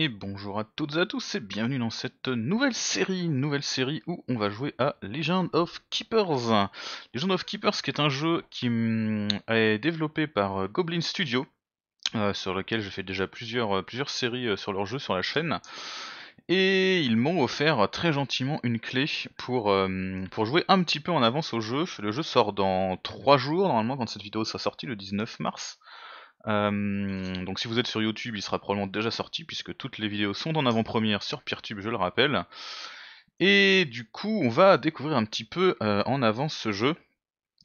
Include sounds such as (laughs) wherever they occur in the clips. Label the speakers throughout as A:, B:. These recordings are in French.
A: et bonjour à toutes et à tous et bienvenue dans cette nouvelle série, nouvelle série où on va jouer à Legend of Keepers. Legend of Keepers qui est un jeu qui mm, est développé par euh, Goblin Studio, euh, sur lequel je fais déjà plusieurs, euh, plusieurs séries sur leur jeu sur la chaîne. Et ils m'ont offert très gentiment une clé pour, pour jouer un petit peu en avance au jeu. Le jeu sort dans 3 jours, normalement quand cette vidéo sera sortie, le 19 mars. Euh, donc si vous êtes sur YouTube, il sera probablement déjà sorti, puisque toutes les vidéos sont en avant-première sur PeerTube, je le rappelle. Et du coup, on va découvrir un petit peu euh, en avance ce jeu.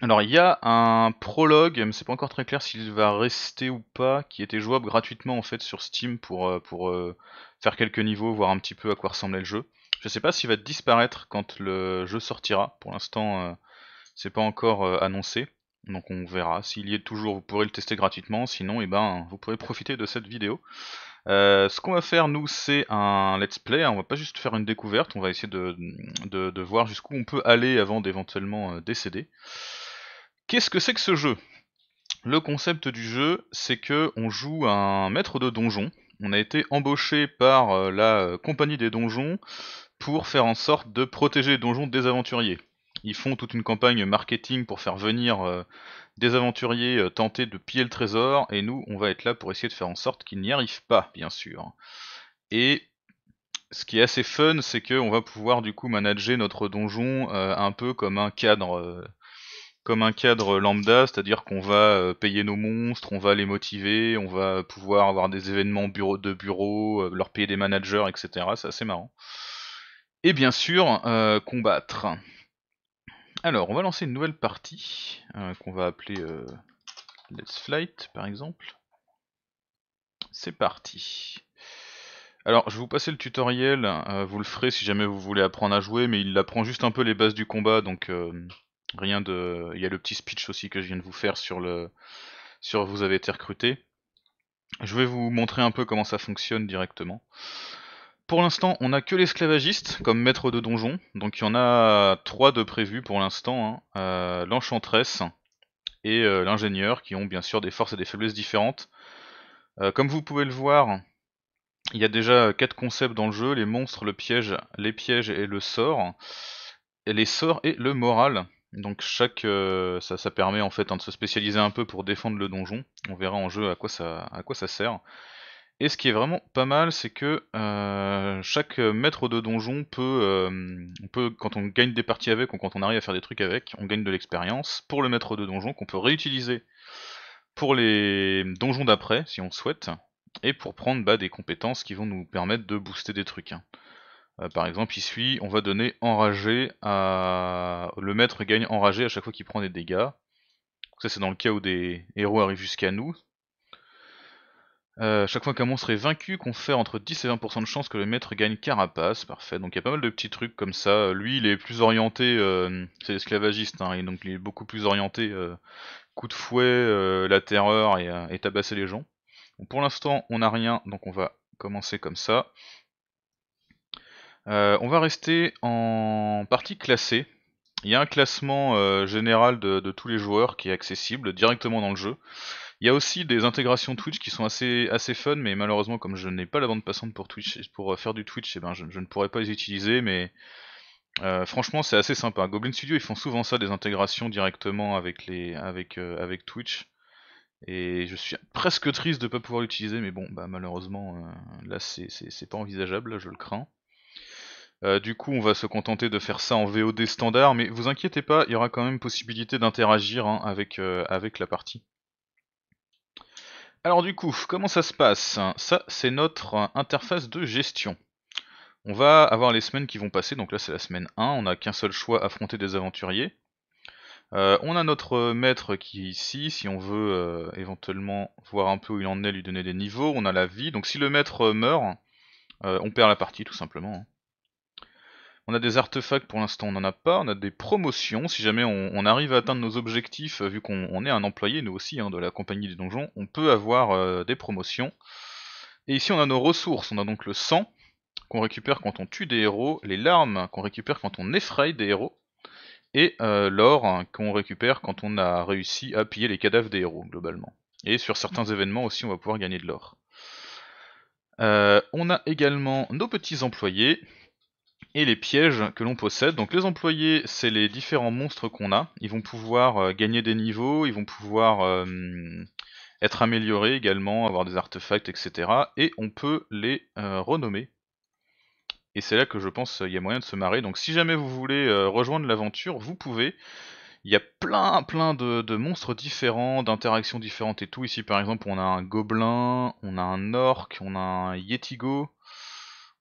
A: Alors il y a un prologue, mais c'est pas encore très clair s'il va rester ou pas, qui était jouable gratuitement en fait sur Steam pour, euh, pour faire quelques niveaux, voir un petit peu à quoi ressemblait le jeu. Je sais pas s'il va disparaître quand le jeu sortira, pour l'instant c'est pas encore annoncé. Donc on verra. S'il y est toujours, vous pourrez le tester gratuitement. Sinon, eh ben, vous pourrez profiter de cette vidéo. Euh, ce qu'on va faire nous c'est un let's play, on va pas juste faire une découverte, on va essayer de, voir jusqu'où on peut aller avant d'éventuellement euh, décéder. Qu'est-ce que c'est que ce jeu Le concept du jeu c'est que on joue un maître de donjon, on a été embauché par euh, la compagnie des donjons pour faire en sorte de protéger les donjons des aventuriers. Ils font toute une campagne marketing pour faire venir euh, des aventuriers euh, tenter de piller le trésor, et nous, on va être là pour essayer de faire en sorte qu'ils n'y arrivent pas, bien sûr. Et ce qui est assez fun, c'est qu'on va pouvoir du coup manager notre donjon euh, un peu comme un cadre comme un cadre lambda, c'est-à-dire qu'on va payer nos monstres, on va les motiver, on va pouvoir avoir des événements bureau de bureau, leur payer des managers, etc. C'est assez marrant. Et bien sûr, combattre. Alors, on va lancer une nouvelle partie euh, qu'on va appeler euh, Let's Flight par exemple. C'est parti. Alors, je vais vous passer le tutoriel, euh, vous le ferez si jamais vous voulez apprendre à jouer, mais il apprend juste un peu les bases du combat, donc rien de... Il y a le petit speech aussi que je viens de vous faire sur le... sur vous avez été recruté. Je vais vous montrer un peu comment ça fonctionne directement pour l'instant, on n'a que l'esclavagiste comme maître de donjon. Donc il y en a trois de prévus pour l'instant. Hein. Euh, et euh, l'ingénieur qui ont bien sûr des forces et des faiblesses différentes. Euh, comme vous pouvez le voir, il y a déjà quatre concepts dans le jeu. Les monstres, le piège, les pièges et le sort. Et les sorts et le moral. Donc chaque, ça, permet en fait hein, de se spécialiser un peu pour défendre le donjon. On verra en jeu à quoi ça, à quoi ça sert. Et ce qui est vraiment pas mal, c'est que euh, chaque maître de donjon euh, peut, quand on gagne des parties avec ou quand on arrive à faire des trucs avec, on gagne de l'expérience pour le maître de donjon qu'on peut réutiliser pour les donjons d'après, si on le souhaite, et pour prendre bah, des compétences qui vont nous permettre de booster des trucs. Hein. Euh, par exemple, ici, on va donner enragé à... Le maître gagne enragé à chaque fois qu'il prend des dégâts. Ça, c'est dans le cas où des héros arrivent jusqu'à nous, euh, chaque fois qu'un monstre est vaincu, qu'on fait entre 10 et 20% de chance que le maître gagne carapace, parfait. Donc il y a pas mal de petits trucs comme ça. Euh, lui, il est plus orienté, euh, c'est l'esclavagiste, hein, donc il est beaucoup plus orienté coup de fouet, la terreur et, tabasser les gens. pour l'instant, on n'a rien, donc on va commencer comme ça. on va rester en partie classée. Il y a un classement général de, tous les joueurs qui est accessible directement dans le jeu. Il y a aussi des intégrations Twitch qui sont assez, assez fun, mais malheureusement, comme je n'ai pas la bande passante pour Twitch, pour euh, faire du Twitch, eh ben, je, ne pourrais pas les utiliser, mais euh, franchement, c'est assez sympa. Goblin Studio, ils font souvent ça, des intégrations directement avec, les, avec, euh, avec Twitch. Et je suis presque triste de ne pas pouvoir l'utiliser, mais bon, bah, malheureusement, là, c'est pas envisageable, je le crains. du coup, on va se contenter de faire ça en VOD standard, mais vous inquiétez pas, il y aura quand même possibilité d'interagir hein, avec, avec la partie. Alors du coup, comment ça se passe hein Ça, c'est notre euh, interface de gestion. On va avoir les semaines qui vont passer, donc là c'est la semaine 1, on n'a qu'un seul choix, affronter des aventuriers. Euh, on a notre maître qui est ici, si on veut euh, éventuellement voir un peu où il en est, lui donner des niveaux. On a la vie, donc si le maître meurt, on perd la partie tout simplement. Hein. On a des artefacts pour l'instant, on n'en a pas. On a des promotions. Si jamais on, arrive à atteindre nos objectifs, euh, vu qu'on est un employé, nous aussi, hein, de la compagnie des donjons, on peut avoir euh, des promotions. Et ici, on a nos ressources. On a donc le sang qu'on récupère quand on tue des héros, les larmes qu'on récupère quand on effraie des héros, et euh, l'or hein, qu'on récupère quand on a réussi à piller les cadavres des héros, globalement. Et sur certains événements aussi, on va pouvoir gagner de l'or. on a également nos petits employés et les pièges que l'on possède. Donc les employés, c'est les différents monstres qu'on a. Ils vont pouvoir euh, gagner des niveaux, ils vont pouvoir euh, être améliorés également, avoir des artefacts, etc. Et on peut les euh, renommer. Et c'est là que je pense qu'il y a moyen de se marrer. Donc si jamais vous voulez rejoindre l'aventure, vous pouvez. Il y a plein plein de, de monstres différents, d'interactions différentes et tout. Ici par exemple on a un gobelin, on a un orc, on a un yetigo,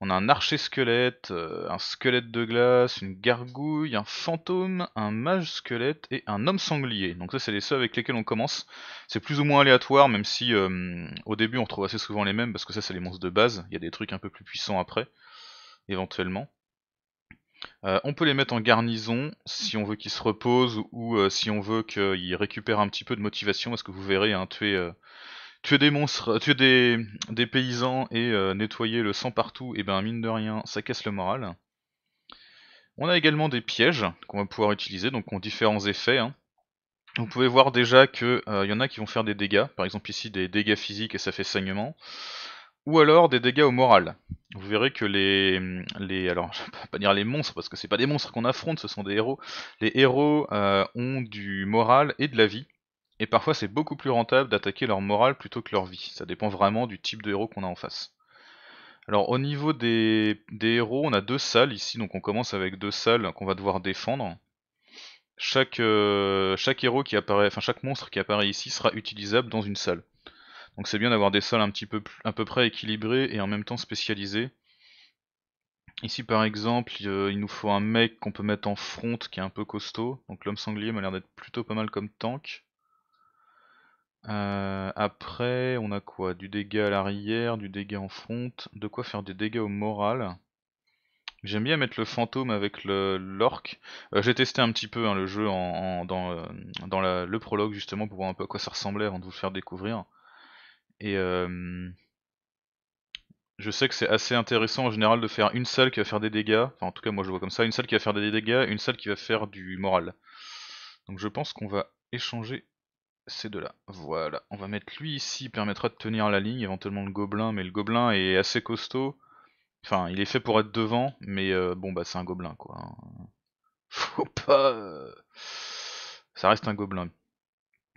A: on a un archer squelette, euh, un squelette de glace, une gargouille, un fantôme, un mage squelette et un homme sanglier. Donc ça c'est les seuls avec lesquels on commence. C'est plus ou moins aléatoire même si euh, au début on trouve assez souvent les mêmes parce que ça c'est les monstres de base. Il y a des trucs un peu plus puissants après, éventuellement. Euh, on peut les mettre en garnison si on veut qu'ils se reposent ou si on veut qu'ils récupèrent un petit peu de motivation parce que vous verrez un hein, tuer tuer des monstres, tuer des, des paysans et euh, nettoyer le sang partout, et ben mine de rien, ça casse le moral. On a également des pièges qu'on va pouvoir utiliser, donc ont différents effets. Hein. Vous pouvez voir déjà qu'il il euh, y en a qui vont faire des dégâts, par exemple ici des dégâts physiques et ça fait saignement, ou alors des dégâts au moral. Vous verrez que les, les alors (laughs) je vais pas dire les monstres parce que c'est pas des monstres qu'on affronte, ce sont des héros. Les héros euh, ont du moral et de la vie, et parfois c'est beaucoup plus rentable d'attaquer leur morale plutôt que leur vie. Ça dépend vraiment du type de héros qu'on a en face. Alors au niveau des, héros, on a deux salles ici, donc on commence avec deux salles qu'on va devoir défendre. Euh, chaque, héros qui apparaît, enfin chaque monstre qui apparaît ici sera utilisable dans une salle. Donc c'est bien d'avoir des salles un petit peu à peu près équilibrées et en même temps spécialisées. Ici par exemple, euh, il nous faut un mec qu'on peut mettre en front qui est un peu costaud. Donc l'homme sanglier m'a l'air d'être plutôt pas mal comme tank. Euh, après, on a quoi Du dégât à l'arrière, du dégât en front, de quoi faire des dégâts au moral. J'aime bien mettre le fantôme avec l'orc. Euh, j'ai testé un petit peu hein, le jeu dans, euh, le prologue justement pour voir un peu à quoi ça ressemblait avant de vous le faire découvrir. Et je sais que c'est assez intéressant en général de faire une salle qui va faire des dégâts, enfin en tout cas moi je vois comme ça, une salle qui va faire des dégâts, une salle qui va faire du moral. Donc je pense qu'on va échanger c'est de là Voilà, on va mettre lui ici, il permettra de tenir la ligne, éventuellement le gobelin, mais le gobelin est assez costaud. Enfin, il est fait pour être devant, mais euh, bon, bah c'est un gobelin, quoi. Hein. Faut pas... Euh, ça reste un gobelin.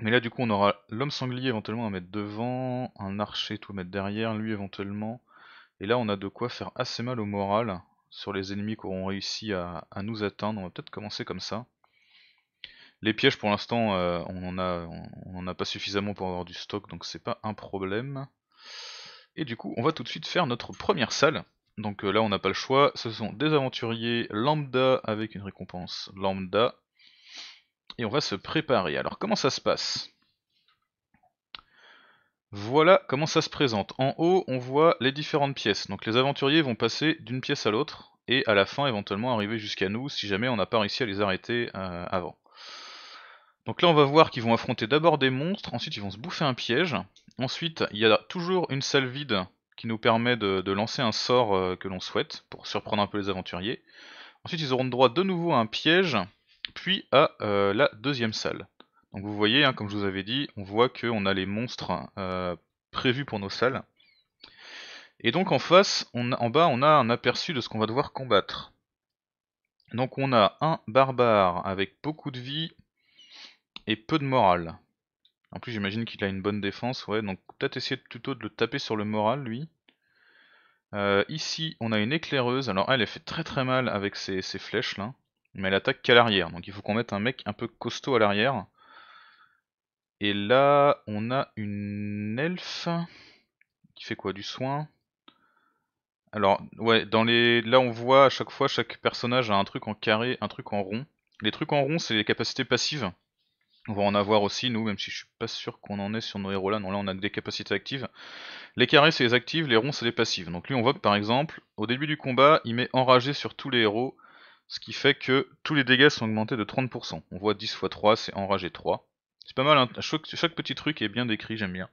A: Mais là, du coup, on aura l'homme sanglier éventuellement à mettre devant, un archer tout à mettre derrière, lui éventuellement. Et là, on a de quoi faire assez mal au moral sur les ennemis qui auront réussi à, à nous atteindre. On va peut-être commencer comme ça. Les pièges pour l'instant euh, on en a pas suffisamment pour avoir du stock donc c'est pas un problème. Et du coup on va tout de suite faire notre première salle. Donc euh, là on n'a pas le choix, ce sont des aventuriers lambda avec une récompense lambda. Et on va se préparer. Alors comment ça se passe voilà comment ça se présente. En haut, on voit les différentes pièces. Donc les aventuriers vont passer d'une pièce à l'autre, et à la fin éventuellement arriver jusqu'à nous si jamais on n'a pas réussi à les arrêter euh, avant. Donc là on va voir qu'ils vont affronter d'abord des monstres, ensuite ils vont se bouffer un piège. Ensuite il y a toujours une salle vide qui nous permet de, lancer un sort euh, que l'on souhaite pour surprendre un peu les aventuriers. Ensuite ils auront droit de nouveau à un piège, puis à euh, la deuxième salle. Donc vous voyez, hein, comme je vous avais dit, on voit qu'on a les monstres euh, prévus pour nos salles. Et donc en face, en bas, on a un aperçu de ce qu'on va devoir combattre. Donc on a un barbare avec beaucoup de vie, et peu de morale. En plus, j'imagine qu'il a une bonne défense, ouais. Donc, peut-être essayer plutôt de le taper sur le moral, lui. Euh, ici, on a une éclaireuse. Alors, elle, est fait très très mal avec ses, ses flèches, là. Mais elle attaque qu'à l'arrière. Donc, il faut qu'on mette un mec un peu costaud à l'arrière. Et là, on a une elfe qui fait quoi Du soin Alors, ouais, dans les... là, on voit à chaque fois, chaque personnage a un truc en carré, un truc en rond. Les trucs en rond, c'est les capacités passives. On va en avoir aussi, nous, même si je suis pas sûr qu'on en ait sur nos héros là. Non, là, on a des capacités actives. Les carrés, c'est les actives, les ronds, c'est les passives. Donc lui, on voit que, par exemple, au début du combat, il met enragé sur tous les héros, ce qui fait que tous les dégâts sont augmentés de 30%. On voit 10 x 3, c'est enragé 3. C'est pas mal, hein. chaque, petit truc est bien décrit, j'aime bien.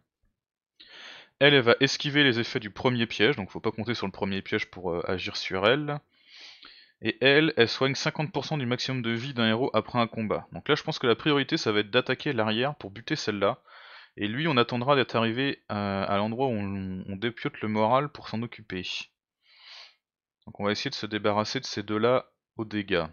A: Elle, elle va esquiver les effets du premier piège, donc faut pas compter sur le premier piège pour euh, agir sur elle. Et elle, elle soigne 50% du maximum de vie d'un héros après un combat. Donc là, je pense que la priorité, ça va être d'attaquer l'arrière pour buter celle-là. Et lui, on attendra d'être arrivé euh, à, l'endroit où on, dépiote le moral pour s'en occuper. Donc on va essayer de se débarrasser de ces deux-là aux dégâts.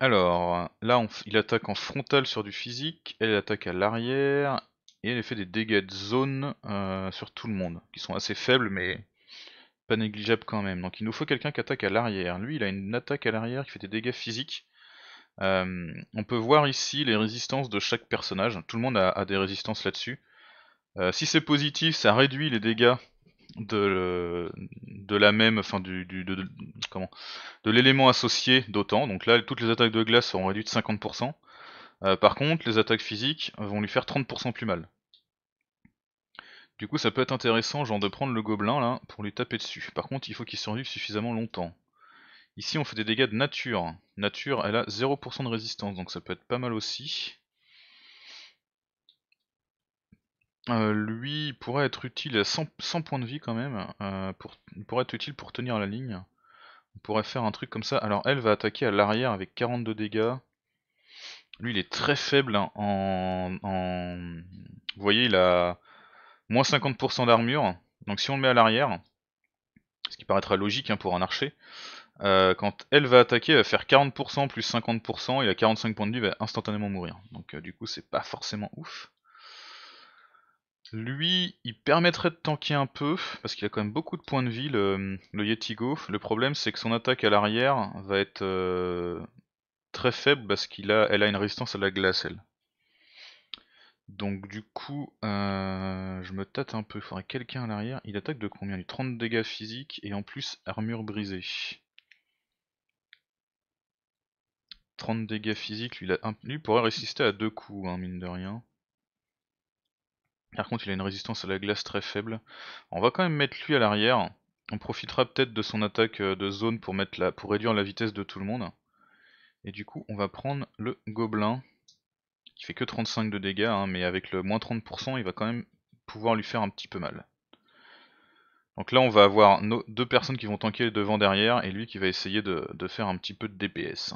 A: Alors, là, on, il attaque en frontal sur du physique, elle attaque à l'arrière, et elle fait des dégâts de zone euh, sur tout le monde, qui sont assez faibles, mais pas négligeable quand même. Donc il nous faut quelqu'un qui attaque à l'arrière. Lui, il a une attaque à l'arrière qui fait des dégâts physiques. Euh, on peut voir ici les résistances de chaque personnage. Tout le monde a, des résistances là-dessus. Euh, si c'est positif, ça réduit les dégâts de, la même, du, comment, de l'élément associé d'autant. Donc là, toutes les attaques de glace seront réduites de 50%. Euh, par contre, les attaques physiques vont lui faire 30% plus mal. Du coup, ça peut être intéressant, genre de prendre le gobelin là, pour lui taper dessus. Par contre, il faut qu'il survive suffisamment longtemps. Ici, on fait des dégâts de nature. Nature, elle a 0% de résistance, donc ça peut être pas mal aussi. Euh, lui il pourrait être utile à 100, 100, points de vie quand même, euh, il pourrait être utile pour tenir la ligne. On pourrait faire un truc comme ça. Alors elle va attaquer à l'arrière avec 42 dégâts. Lui il est très faible hein, en... en... Vous voyez il a moins 50% d'armure. Donc si on le met à l'arrière, ce qui paraîtra logique hein, pour un archer, euh, quand elle va attaquer, elle va faire 40% plus 50%, et à 45 points de vie, va instantanément mourir. Donc euh, du coup, c'est pas forcément ouf. Lui, il permettrait de tanker un peu, parce qu'il a quand même beaucoup de points de vie, le, le Yetigo. Le problème, c'est que son attaque à l'arrière va être euh, très faible, parce qu'elle a, elle a une résistance à la glace, elle. Donc du coup, euh, je me tâte un peu, il faudrait quelqu'un à l'arrière. Il attaque de combien 30 dégâts physiques et en plus armure brisée. 30 dégâts physiques, lui, il a, pourrait résister à deux coups, hein, mine de rien. Par contre, il a une résistance à la glace très faible. On va quand même mettre lui à l'arrière. On profitera peut-être de son attaque euh, de zone pour, mettre pour réduire la vitesse de tout le monde. Et du coup, on va prendre le gobelin fait que 35 de dégâts, hein, mais avec le moins 30%, il va quand même pouvoir lui faire un petit peu mal. Donc là, on va avoir nos deux personnes qui vont tanker devant derrière, et lui qui va essayer de, de faire un petit peu de DPS.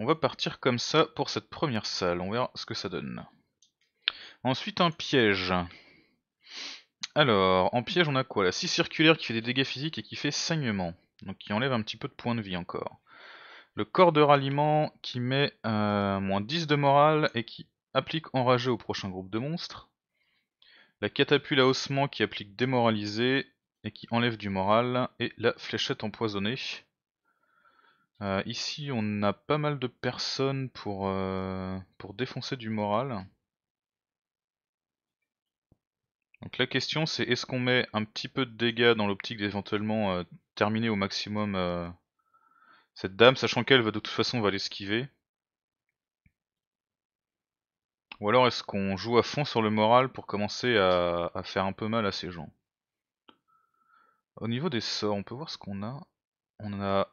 A: On va partir comme ça pour cette première salle, on verra ce que ça donne. Ensuite un piège. Alors, en piège on a quoi La 6 circulaire qui fait des dégâts physiques et qui fait saignement. Donc qui enlève un petit peu de points de vie encore. Le corps de ralliement qui met euh, moins 10 de morale et qui applique enragé au prochain groupe de monstres. La catapulte à haussement qui applique démoralisé et qui enlève du moral. Et la fléchette empoisonnée. Euh, ici on a pas mal de personnes pour, euh, pour défoncer du moral. Donc la question c'est est-ce qu'on met un petit peu de dégâts dans l'optique d'éventuellement terminer au maximum cette dame, sachant qu'elle va de toute façon, va l'esquiver. Ou alors est-ce qu'on joue à fond sur le moral pour commencer à, faire un peu mal à ces gens Au niveau des sorts, on peut voir ce qu'on a. On a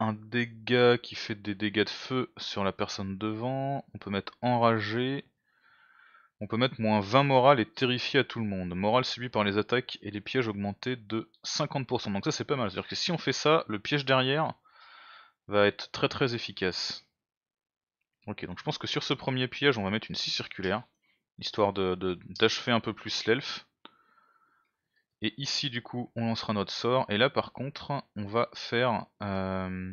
A: un dégât qui fait des dégâts de feu sur la personne devant. On peut mettre enragé. On peut mettre moins 20 morale et terrifié à tout le monde. Morale subi par les attaques et les pièges augmentés de 50%. Donc ça c'est pas mal. C'est-à-dire que si on fait ça, le piège derrière, va être très très efficace. Ok, donc je pense que sur ce premier pillage, on va mettre une scie circulaire, histoire d'achever de, d'achever un peu plus l'elfe. Et ici, du coup, on lancera notre sort. Et là, par contre, on va faire euh,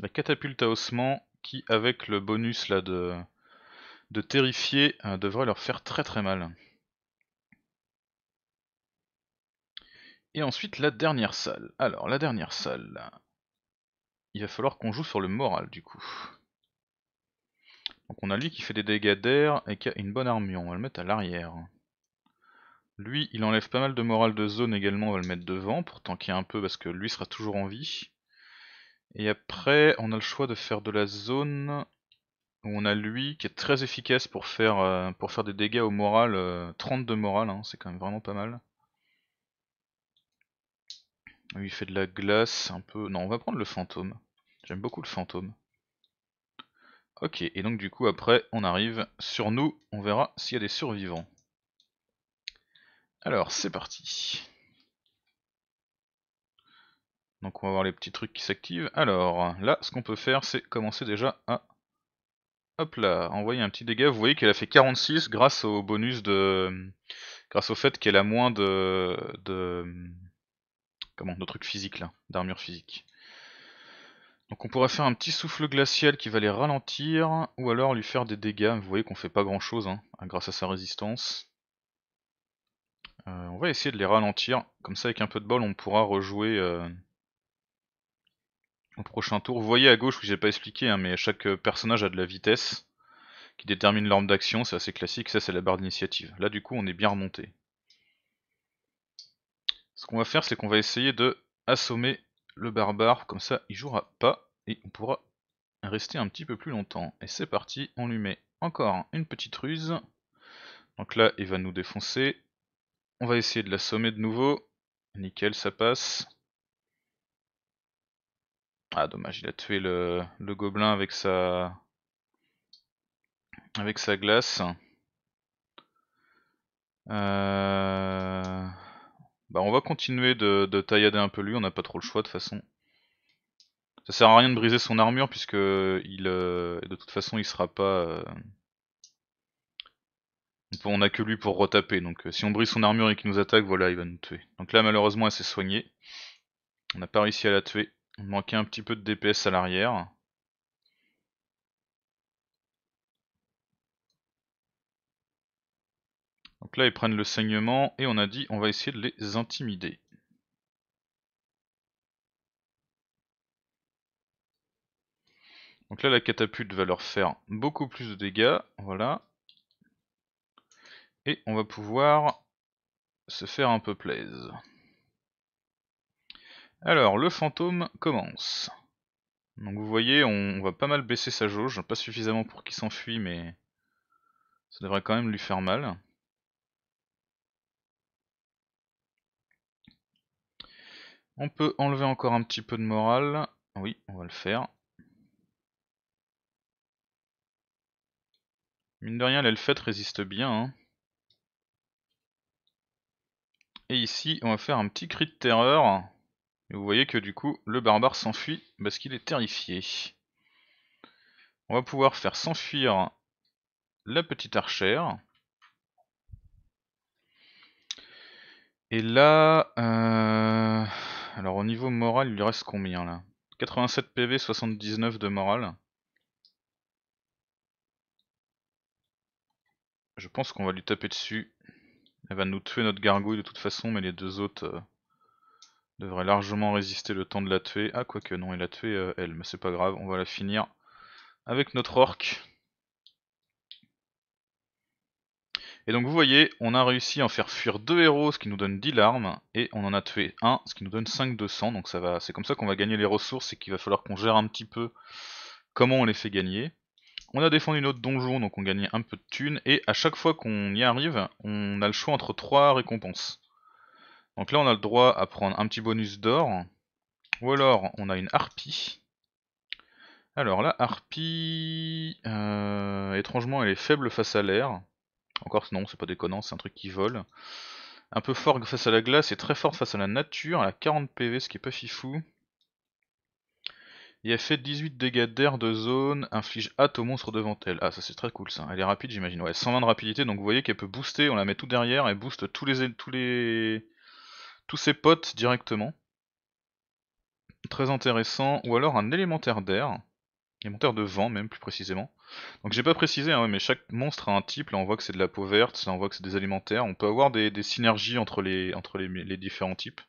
A: la catapulte à ossement, qui, avec le bonus là de, de terrifier, euh, devrait leur faire très très mal. Et ensuite, la dernière salle. Alors, la dernière salle, il va falloir qu'on joue sur le moral du coup. Donc on a lui qui fait des dégâts d'air et qui a une bonne armure, on va le mettre à l'arrière. Lui, il enlève pas mal de morale de zone également, on va le mettre devant pour tanker un peu parce que lui sera toujours en vie. Et après, on a le choix de faire de la zone où on a lui qui est très efficace pour faire, euh, pour faire des dégâts au moral, 32 euh, 30 morale, hein. c'est quand même vraiment pas mal. Lui ah il fait de la glace, un peu... Non, on va prendre le fantôme. J'aime beaucoup le fantôme. Ok, et donc du coup après on arrive sur nous, on verra s'il y a des survivants. Alors c'est parti. Donc on va voir les petits trucs qui s'activent. Alors là ce qu'on peut faire c'est commencer déjà à... Hop là, envoyer un petit dégât. Vous voyez qu'elle a fait 46 grâce au bonus de... Grâce au fait qu'elle a moins de... de comment, nos trucs physiques là, d'armure physique. Donc on pourrait faire un petit souffle glacial qui va les ralentir, ou alors lui faire des dégâts, vous voyez qu'on fait pas grand chose hein, hein, grâce à sa résistance. Euh, on va essayer de les ralentir, comme ça avec un peu de bol on pourra rejouer euh, au prochain tour. Vous voyez à gauche, vous j'ai pas expliqué, hein, mais chaque euh, personnage a de la vitesse qui détermine l'arme d'action, c'est assez classique, ça c'est la barre d'initiative. Là du coup on est bien remonté. Ce qu'on va faire, c'est qu'on va essayer de assommer le barbare, comme ça il jouera pas, et on pourra rester un petit peu plus longtemps. Et c'est parti, on lui met encore une petite ruse. Donc là, il va nous défoncer. On va essayer de l'assommer de nouveau. Nickel, ça passe. Ah dommage, il a tué le, le gobelin avec sa avec sa glace. Euh... Bah on va continuer de, taillader un peu lui, on n'a pas trop le choix de toute façon. Ça sert à rien de briser son armure puisque il, euh, de toute façon il sera pas... Euh, on a que lui pour retaper, donc euh, si on brise son armure et qu'il nous attaque, voilà, il va nous tuer. Donc là malheureusement elle s'est soignée. On n'a pas réussi à la tuer. On manquait un petit peu de DPS à l'arrière. Donc là, ils prennent le saignement et on a dit on va essayer de les intimider. Donc là, la catapulte va leur faire beaucoup plus de dégâts. Voilà. Et on va pouvoir se faire un peu plaise. Alors, le fantôme commence. Donc vous voyez, on va pas mal baisser sa jauge, pas suffisamment pour qu'il s'enfuit, mais ça devrait quand même lui faire mal. On peut enlever encore un petit peu de morale. Oui, on va le faire. Mine de rien, l'elfette résiste bien. Hein. Et ici, on va faire un petit cri de terreur. Et vous voyez que du coup, le barbare s'enfuit parce qu'il est terrifié. On va pouvoir faire s'enfuir la petite archère. Et là... Euh, alors au niveau moral, il lui reste combien là 87 PV, 79 de morale. Je pense qu'on va lui taper dessus. Elle va nous tuer notre gargouille de toute façon, mais les deux autres euh, devraient largement résister le temps de la tuer. Ah, quoique non, elle a tué euh, elle, mais c'est pas grave, on va la finir avec notre orque. Et donc vous voyez, on a réussi à en faire fuir deux héros, ce qui nous donne 10 larmes, et on en a tué un, ce qui nous donne 5 de sang, donc ça va, c'est comme ça qu'on va gagner les ressources et qu'il va falloir qu'on gère un petit peu comment on les fait gagner. On a défendu notre donjon, donc on gagne un peu de thunes, et à chaque fois qu'on y arrive, on a le choix entre 3 récompenses. Donc là on a le droit à prendre un petit bonus d'or, ou alors on a une harpie. Alors la harpie, euh, étrangement elle est faible face à l'air, encore non, c'est pas déconnant, c'est un truc qui vole. Un peu fort face à la glace et très fort face à la nature. Elle a 40 PV, ce qui est pas fifou. Il a fait 18 dégâts d'air de zone, inflige hâte au monstre devant elle. Ah, ça c'est très cool ça. Elle est rapide, j'imagine. Ouais, 120 de rapidité, donc vous voyez qu'elle peut booster. On la met tout derrière et booste tous les, tous les, tous ses potes directement. Très intéressant. Ou alors un élémentaire d'air. Élémentaire de vent, même plus précisément. Donc j'ai pas précisé, hein, mais chaque monstre a un type, là on voit que c'est de la peau verte, là on voit que c'est des alimentaires, on peut avoir des, synergies entre, les, différents types.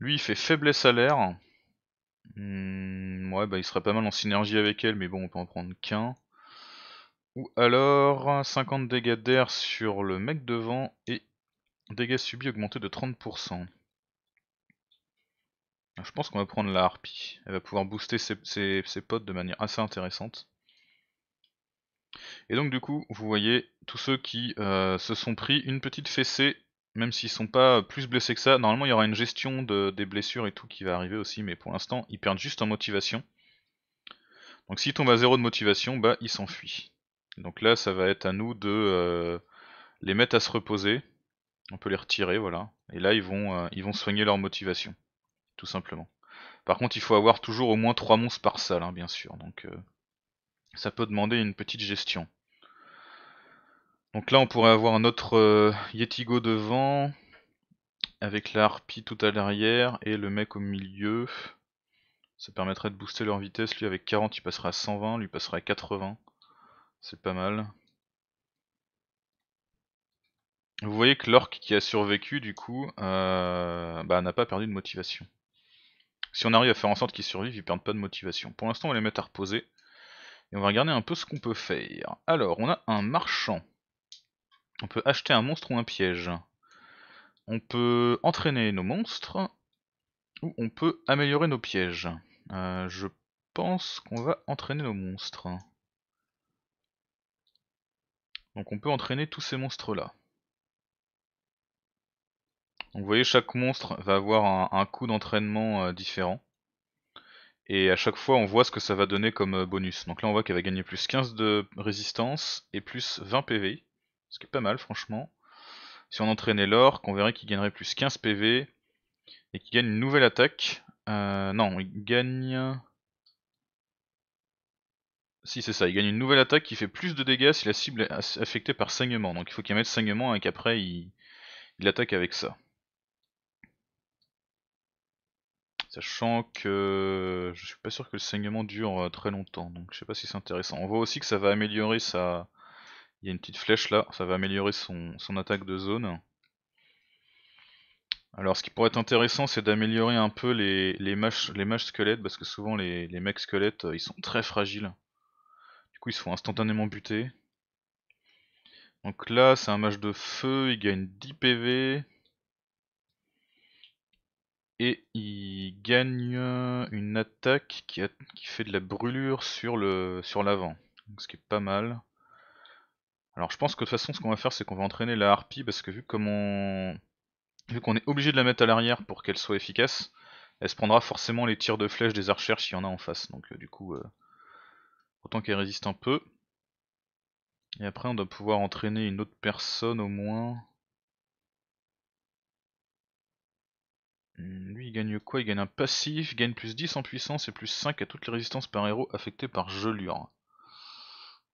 A: Lui il fait faiblesse à l'air, hmm, ouais bah il serait pas mal en synergie avec elle, mais bon on peut en prendre qu'un. Ou alors 50 dégâts d'air sur le mec devant et dégâts subis augmentés de 30%. Je pense qu'on va prendre la harpie. Elle va pouvoir booster ses, potes de manière assez intéressante. Et donc du coup, vous voyez tous ceux qui euh, se sont pris une petite fessée, même s'ils sont pas plus blessés que ça. Normalement, il y aura une gestion des blessures et tout qui va arriver aussi, mais pour l'instant, ils perdent juste en motivation. Donc s'ils tombent à zéro de motivation, bah ils s'enfuient. Donc là, ça va être à nous de euh, les mettre à se reposer. On peut les retirer, voilà. Et là, ils vont, euh, ils vont soigner leur motivation, tout simplement. Par contre, il faut avoir toujours au moins 3 monstres par salle, hein, bien sûr. Donc, ça peut demander une petite gestion. Donc là on pourrait avoir un autre euh, Yetigo devant, avec la tout à l'arrière et le mec au milieu. Ça permettrait de booster leur vitesse, lui avec 40 il passera à 120, lui passera à 80. C'est pas mal. Vous voyez que l'orc qui a survécu du coup euh, bah, n'a pas perdu de motivation. Si on arrive à faire en sorte qu'ils survivent, ils perdent pas de motivation. Pour l'instant on va les mettre à reposer. Et on va regarder un peu ce qu'on peut faire. Alors, on a un marchand. On peut acheter un monstre ou un piège. On peut entraîner nos monstres. Ou on peut améliorer nos pièges. Euh, je pense qu'on va entraîner nos monstres. Donc on peut entraîner tous ces monstres là. Donc vous voyez chaque monstre va avoir un, coup coût d'entraînement euh, différent. Et à chaque fois, on voit ce que ça va donner comme euh, bonus. Donc là, on voit qu'elle va gagner plus 15 de résistance et plus 20 PV. Ce qui est pas mal, franchement. Si on entraînait l'Orc on verrait qu'il gagnerait plus 15 PV et qu'il gagne une nouvelle attaque. Euh, non, il gagne... Si c'est ça, il gagne une nouvelle attaque qui fait plus de dégâts si la cible est affectée par saignement. Donc il faut qu'il y mette saignement et qu'après il attaque avec ça. Sachant que euh, je suis pas sûr que le saignement dure euh, très longtemps, donc je sais pas si c'est intéressant. On voit aussi que ça va améliorer sa... Il y a une petite flèche là, ça va améliorer son, attaque de zone. Alors ce qui pourrait être intéressant c'est d'améliorer un peu les, les, les squelettes, parce que souvent les, mecs squelettes euh, ils sont très fragiles. Du coup ils se font instantanément buter Donc là c'est un mâche de feu, il gagne 10 PV, et il gagne une attaque qui, fait de la brûlure sur le sur l'avant, ce qui est pas mal. Alors je pense que de toute façon ce qu'on va faire c'est qu'on va entraîner la harpie parce que vu qu'on vu qu'on est obligé de la mettre à l'arrière pour qu'elle soit efficace, elle se prendra forcément les tirs de flèche des archers s'il y en a en face. Donc euh, du coup euh, autant qu'elle résiste un peu. Et après on doit pouvoir entraîner une autre personne au moins. Lui, il gagne quoi Il gagne un passif, il gagne plus 10 en puissance et plus 5 à toutes les résistances par héros affectées par gelure.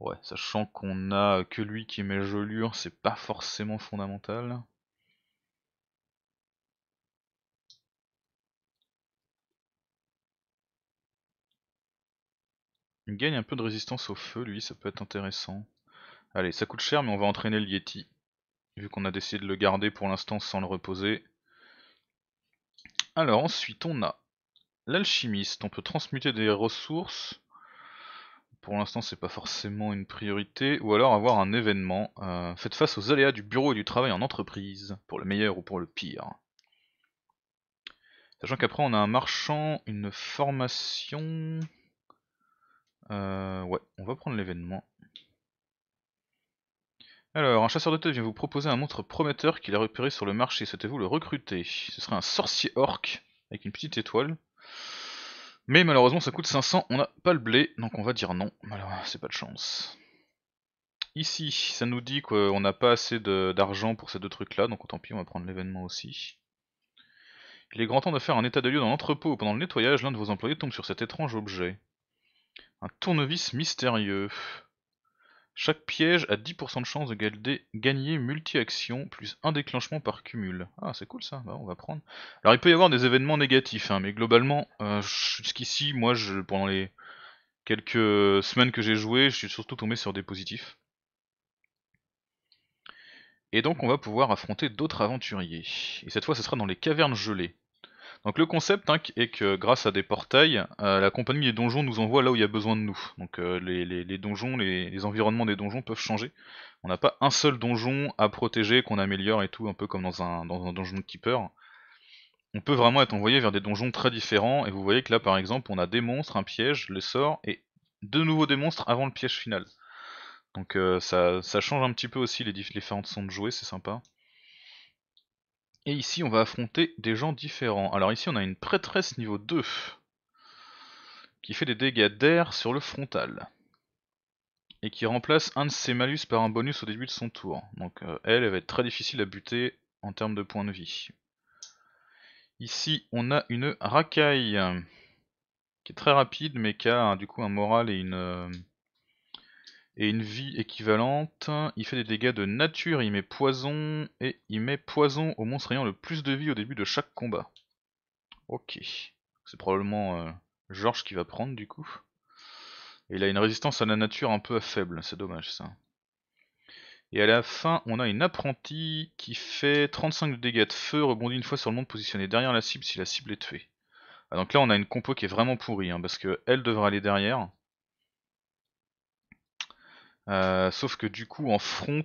A: Ouais, sachant qu'on a que lui qui met gelure, c'est pas forcément fondamental. Il gagne un peu de résistance au feu, lui, ça peut être intéressant. Allez, ça coûte cher, mais on va entraîner le Yeti. Vu qu'on a décidé de le garder pour l'instant sans le reposer. Alors ensuite on a l'alchimiste, on peut transmuter des ressources. Pour l'instant c'est pas forcément une priorité, ou alors avoir un événement. Euh, faites face aux aléas du bureau et du travail en entreprise, pour le meilleur ou pour le pire. Sachant qu'après on a un marchand, une formation... Euh, ouais, on va prendre l'événement. Alors, un chasseur de tête vient vous proposer un montre prometteur qu'il a repéré sur le marché. Souhaitez-vous le recruter Ce serait un sorcier orc avec une petite étoile. Mais malheureusement, ça coûte 500, on n'a pas le blé, donc on va dire non. Malheureusement, c'est pas de chance. Ici, ça nous dit qu'on n'a pas assez d'argent pour ces deux trucs-là, donc tant pis, on va prendre l'événement aussi. Il est grand temps de faire un état de lieu dans l'entrepôt. Pendant le nettoyage, l'un de vos employés tombe sur cet étrange objet. Un tournevis mystérieux. Chaque piège a 10% de chance de gagner multi-action plus un déclenchement par cumul. Ah c'est cool ça, bah, on va prendre. Alors il peut y avoir des événements négatifs, hein, mais globalement, euh, jusqu'ici, moi je, pendant les quelques semaines que j'ai joué, je suis surtout tombé sur des positifs. Et donc on va pouvoir affronter d'autres aventuriers. Et cette fois ce sera dans les cavernes gelées. Donc le concept hein, est que grâce à des portails, euh, la compagnie des donjons nous envoie là où il y a besoin de nous. Donc euh, les, donjons, les, environnements des donjons peuvent changer. On n'a pas un seul donjon à protéger, qu'on améliore et tout, un peu comme dans un, donjon de keeper. On peut vraiment être envoyé vers des donjons très différents, et vous voyez que là par exemple on a des monstres, un piège, le sort et de nouveaux des monstres avant le piège final. Donc euh, ça, ça, change un petit peu aussi les différentes sons de jouer, c'est sympa. Et ici, on va affronter des gens différents. Alors ici, on a une prêtresse niveau 2, qui fait des dégâts d'air sur le frontal. Et qui remplace un de ses malus par un bonus au début de son tour. Donc euh, elle, elle va être très difficile à buter en termes de points de vie. Ici, on a une racaille, qui est très rapide, mais qui a du coup un moral et une... Euh, et une vie équivalente. Il fait des dégâts de nature, il met poison, et il met poison au monstre ayant le plus de vie au début de chaque combat. Ok. C'est probablement George euh, Georges qui va prendre du coup. Et il a une résistance à la nature un peu faible, c'est dommage ça. Et à la fin, on a une apprentie qui fait 35 de dégâts de feu, rebondit une fois sur le monde positionné derrière la cible si la cible est tuée. Ah, donc là, on a une compo qui est vraiment pourrie, hein, parce qu'elle elle devrait aller derrière. Euh, sauf que du coup, en front,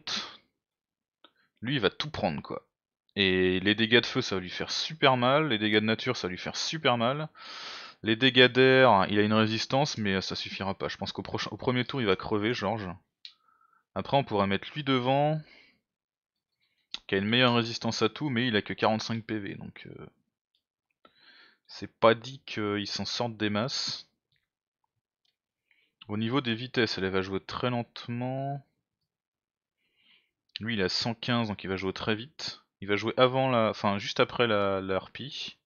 A: lui, il va tout prendre, quoi. Et les dégâts de feu, ça va lui faire super mal. Les dégâts de nature, ça va lui faire super mal. Les dégâts d'air, hein, il a une résistance, mais ça suffira pas. Je pense qu'au premier tour, il va crever, Georges. Après, on pourrait mettre lui devant, qui a une meilleure résistance à tout, mais il a que 45 PV, donc... Euh, c'est pas dit qu'il s'en sorte des masses. Au niveau des vitesses, elle, va jouer très lentement. Lui, il a 115, donc il va jouer très vite. Il va jouer avant la, enfin juste après la, harpie.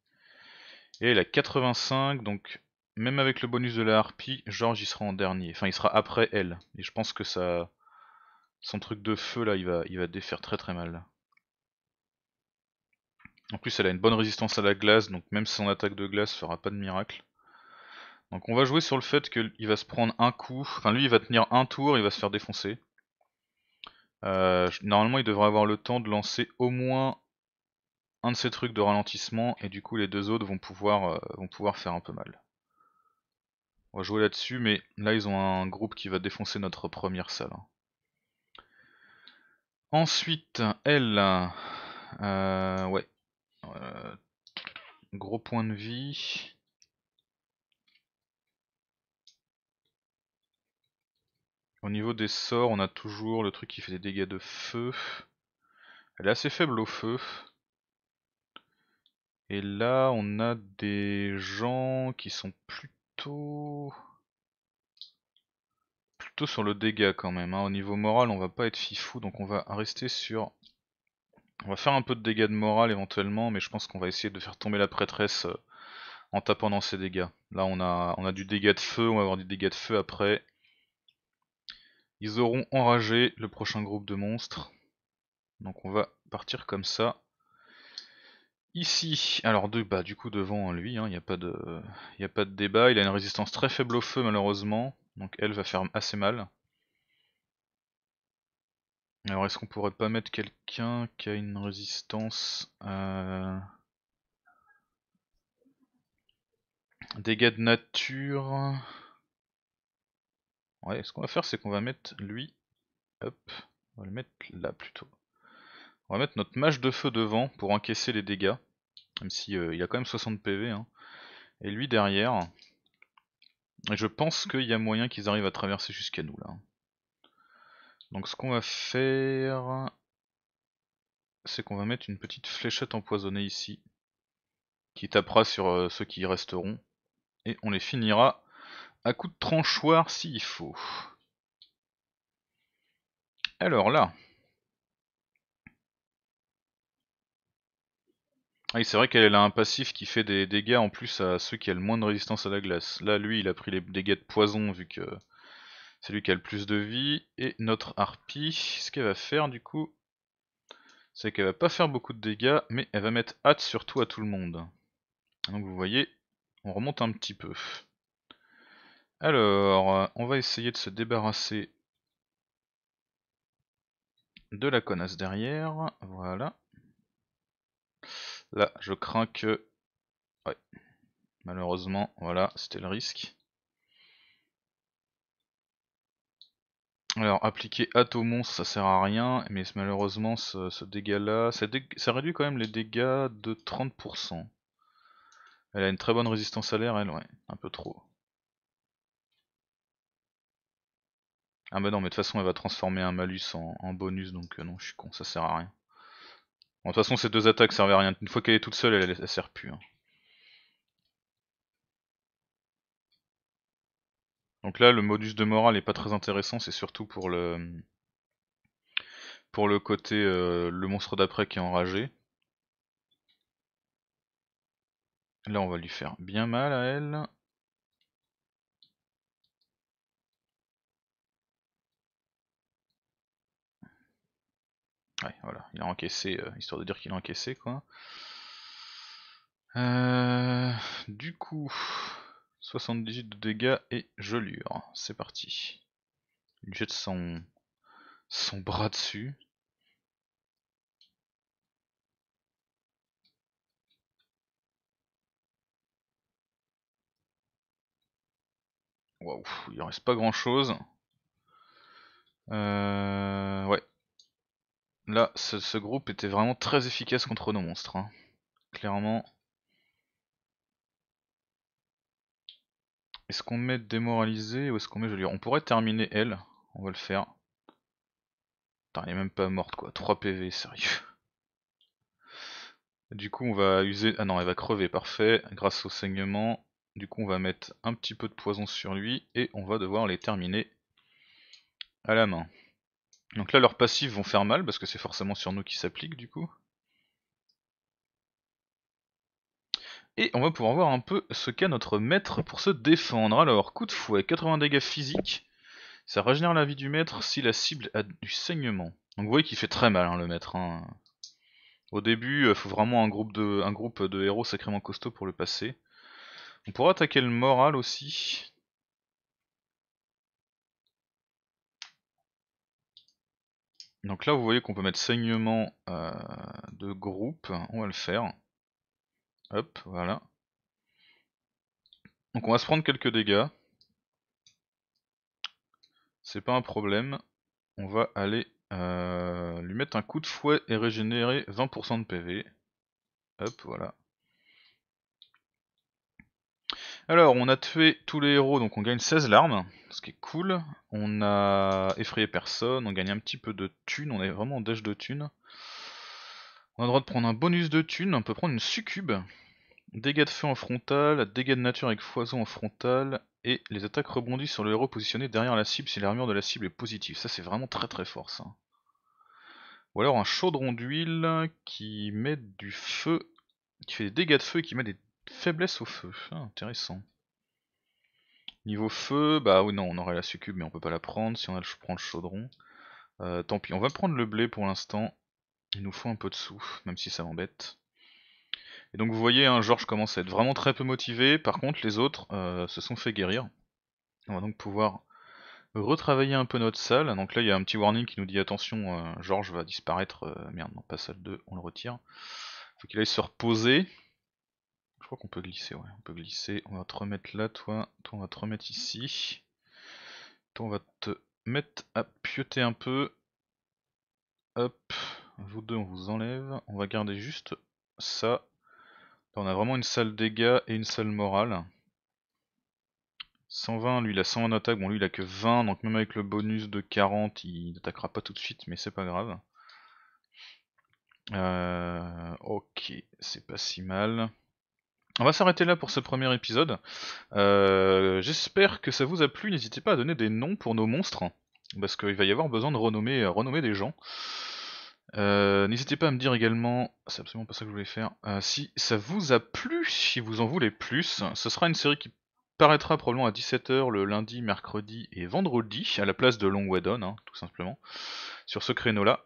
A: Et il a 85, donc même avec le bonus de la harpie, Georges il sera en dernier. Enfin, il sera après elle. Et je pense que ça, son truc de feu là, il va, il va défaire très très mal. En plus, elle a une bonne résistance à la glace, donc même son attaque de glace ne fera pas de miracle. Donc on va jouer sur le fait qu'il va se prendre un coup, enfin lui il va tenir un tour, il va se faire défoncer. Euh, normalement il devrait avoir le temps de lancer au moins un de ces trucs de ralentissement et du coup les deux autres vont pouvoir, euh, vont pouvoir faire un peu mal. On va jouer là-dessus mais là ils ont un groupe qui va défoncer notre première salle. Hein. Ensuite elle, euh, ouais, gros point de vie. Au niveau des sorts, on a toujours le truc qui fait des dégâts de feu. Elle est assez faible au feu. Et là, on a des gens qui sont plutôt... Plutôt sur le dégât quand même. Hein. Au niveau moral, on va pas être fifou, donc on va rester sur... On va faire un peu de dégâts de morale éventuellement, mais je pense qu'on va essayer de faire tomber la prêtresse euh, en tapant dans ses dégâts. Là, on a, on a du dégât de feu, on va avoir du dégât de feu après. Ils auront enragé le prochain groupe de monstres. Donc on va partir comme ça. Ici, alors bah, du coup devant lui, hein, il n'y a, pas de, a pas de débat. Il a une résistance très faible au feu malheureusement. Donc elle va faire assez mal. Alors est-ce qu'on pourrait pas mettre quelqu'un qui a une résistance euh... Dégâts de nature... Ouais, ce qu'on va faire, c'est qu'on va mettre lui. Hop, on va le mettre là plutôt. On va mettre notre mage de feu devant pour encaisser les dégâts. Même si euh, il a quand même 60 PV. Hein. Et lui derrière. Et je pense qu'il y a moyen qu'ils arrivent à traverser jusqu'à nous là. Donc ce qu'on va faire, c'est qu'on va mettre une petite fléchette empoisonnée ici, qui tapera sur euh, ceux qui y resteront, et on les finira à coup de tranchoir s'il faut. Alors là. Ah c'est vrai qu'elle a un passif qui fait des dégâts en plus à ceux qui ont le moins de résistance à la glace. Là, lui, il a pris les dégâts de poison vu que c'est lui qui a le plus de vie. Et notre harpie, ce qu'elle va faire du coup, c'est qu'elle va pas faire beaucoup de dégâts, mais elle va mettre hâte surtout à tout le monde. Donc vous voyez, on remonte un petit peu. Alors, euh, on va essayer de se débarrasser de la connasse derrière. Voilà. Là, je crains que... Ouais. Malheureusement, voilà, c'était le risque. Alors, appliquer Atomon, ça sert à rien, mais malheureusement, ce, dégât-là, ça, ça, réduit quand même les dégâts de 30%. Elle a une très bonne résistance à l'air, elle, ouais, un peu trop. Ah bah non, mais de toute façon, elle va transformer un malus en, bonus, donc euh, non, je suis con, ça sert à rien. Bon, de toute façon, ces deux attaques servent à rien. Une fois qu'elle est toute seule, elle, sert plus. Hein. Donc là, le modus de morale n'est pas très intéressant, c'est surtout pour le pour le côté euh, le monstre d'après qui est enragé. Là, on va lui faire bien mal à elle. Ouais, voilà, il a encaissé, euh, histoire de dire qu'il a encaissé quoi. Euh, du coup, 78 de dégâts et gelure, c'est parti. Il jette son, son bras dessus. Waouh, il en reste pas grand chose. Euh, ouais, Là, ce, groupe était vraiment très efficace contre nos monstres. Hein. Clairement. Est-ce qu'on met démoralisé ou est-ce qu'on met dire On pourrait terminer elle. On va le faire. Attends, elle est même pas morte quoi. 3 PV, sérieux. Du coup, on va user. Ah non, elle va crever, parfait. Grâce au saignement. Du coup, on va mettre un petit peu de poison sur lui et on va devoir les terminer à la main. Donc là, leurs passifs vont faire mal parce que c'est forcément sur nous qui s'applique du coup. Et on va pouvoir voir un peu ce qu'a notre maître pour se défendre. Alors, coup de fouet, 80 dégâts physiques. Ça régénère la vie du maître si la cible a du saignement. Donc vous voyez qu'il fait très mal hein, le maître. Hein. Au début, il euh, faut vraiment un groupe, de, un groupe de héros sacrément costaud pour le passer. On pourra attaquer le moral aussi. Donc là, vous voyez qu'on peut mettre saignement euh, de groupe. On va le faire. Hop, voilà. Donc on va se prendre quelques dégâts. C'est pas un problème. On va aller euh, lui mettre un coup de fouet et régénérer 20% de PV. Hop, voilà. Alors, on a tué tous les héros, donc on gagne 16 larmes, ce qui est cool. On a effrayé personne, on gagne un petit peu de thunes, on est vraiment en dash de thunes. On a le droit de prendre un bonus de thunes, on peut prendre une succube. Dégâts de feu en frontal, dégâts de nature avec foison en frontal, et les attaques rebondissent sur le héros positionné derrière la cible si l'armure de la cible est positive. Ça c'est vraiment très très fort ça. Ou alors un chaudron d'huile qui met du feu, qui fait des dégâts de feu et qui met des Faiblesse au feu, ah, intéressant. Niveau feu, bah oui non on aurait la succube mais on peut pas la prendre si on a le, prend le chaudron. Euh, tant pis, on va prendre le blé pour l'instant. Il nous faut un peu de sous, même si ça m'embête. Et donc vous voyez, hein, Georges commence à être vraiment très peu motivé, par contre les autres euh, se sont fait guérir. On va donc pouvoir retravailler un peu notre salle. Donc là il y a un petit warning qui nous dit attention, euh, Georges va disparaître. merde, non, pas salle 2, on le retire. Faut qu'il aille se reposer. Je crois qu'on peut glisser, ouais, on peut glisser. On va te remettre là, toi. Toi, on va te remettre ici. Toi, on va te mettre à pioter un peu. Hop, vous deux, on vous enlève. On va garder juste ça. on a vraiment une salle dégâts et une salle morale. 120, lui il a 120 d'attaque, bon lui il a que 20, donc même avec le bonus de 40, il n'attaquera pas tout de suite, mais c'est pas grave. Euh, ok, c'est pas si mal. On va s'arrêter là pour ce premier épisode. Euh, j'espère que ça vous a plu. N'hésitez pas à donner des noms pour nos monstres, parce qu'il va y avoir besoin de renommer, euh, des gens. Euh, n'hésitez pas à me dire également, c'est absolument pas ça que je voulais faire, si ça vous a plu, si vous en voulez plus. Ce sera une série qui paraîtra probablement à 17h le lundi, mercredi et vendredi, à la place de Long Weddon, hein, tout simplement, sur ce créneau-là.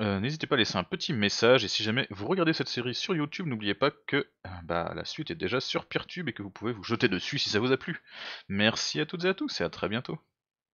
A: Euh, n'hésitez pas à laisser un petit message et si jamais vous regardez cette série sur YouTube, n'oubliez pas que euh, bah, la suite est déjà sur Peertube et que vous pouvez vous jeter dessus si ça vous a plu. Merci à toutes et à tous et à très bientôt.